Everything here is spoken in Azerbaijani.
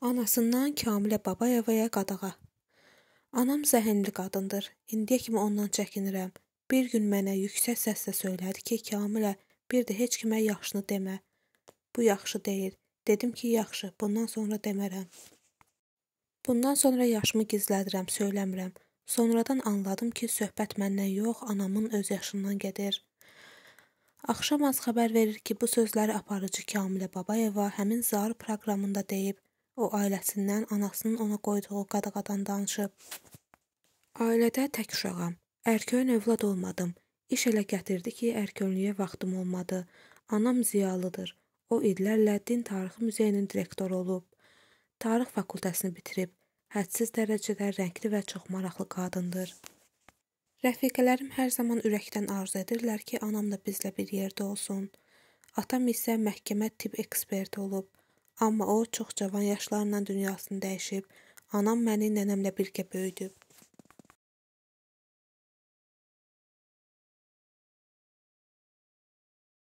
Anasından Kamilə Babayevaya qadağa. Anam zəhmli qadındır. İndiyə kimi ondan çəkinirəm. Bir gün mənə yüksək səslə söylədi ki, Kamilə, bir də heç kimə yaxşını demə. Bu yaxşı deyil. Dedim ki, yaxşı, bundan sonra demərəm. Bundan sonra yaşımı gizlədirəm, söyləmirəm. Sonradan anladım ki, söhbət məndən yox, anamın öz yaşından gedir. Axşam az xəbər verir ki, bu sözləri aparıcı Kamilə Babayeva həmin zar proqramında deyib. O ailəsindən, anasının ona qoyduğu qadağadan danışıb. Ailədə tək uşağam. Ərköyün övlad olmadım. İş elə gətirdi ki, ərköyünlüyə vaxtım olmadı. Anam ziyalıdır. O illərlə Din Tarixi Muzeyinin direktoru olub. Tarix fakültəsini bitirib. Hədsiz dərəcədə rəngli və çox maraqlı qadındır. Rəfiqələrim hər zaman ürəkdən arzu edirlər ki, anam da bizlə bir yerdə olsun. Atam isə məhkəmə tibb eksperti olub. Amma o çox cavan yaşlarla dünyasını dəyişib, anam məni nənəmlə birgə böyüdüb.